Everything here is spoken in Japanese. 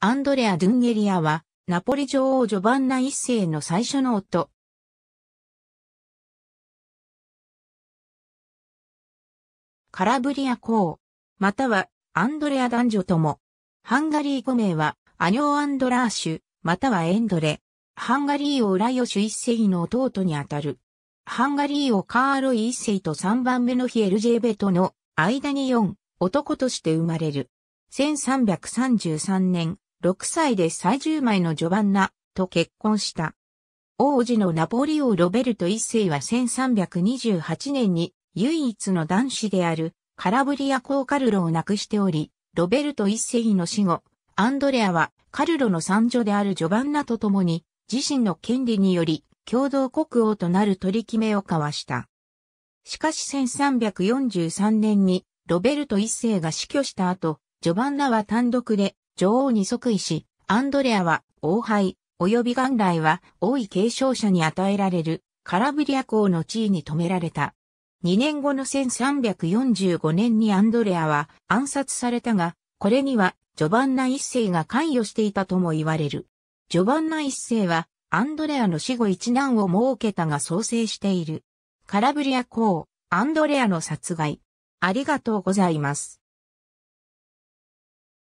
アンドレア・ドゥンゲリアは、ナポリ女王ジョバンナ一世の最初の夫。カラブリア公、またはアンドレア男女とも。ハンガリー語名は、アニョー・アンドラーシュ、またはエンドレ。ハンガリー王ラヨシュ一世の弟にあたる。ハンガリー王カーロイ一世と3番目のヒエルジェベとの間に4、男として生まれる。1333年、6歳で最重枚のジョバンナと結婚した。王子のナポリオ・ロベルト一世は1328年に唯一の男子であるカラブリア公カルロを亡くしており、ロベルト一世の死後、アンドレアはカルロの三女であるジョバンナと共に自身の権利により共同国王となる取り決めを交わした。しかし1343年にロベルト一世が死去した後、ジョバンナは単独で女王に即位し、アンドレアは王杯、及び元来は王位継承者に与えられるカラブリア公の地位に止められた。2年後の1345年にアンドレアは暗殺されたが、これにはジョバンナ一世が関与していたとも言われる。ジョバンナ一世はアンドレアの死後一難を設けたが創生している。カラブリア公、アンドレアの殺害。ありがとうございます。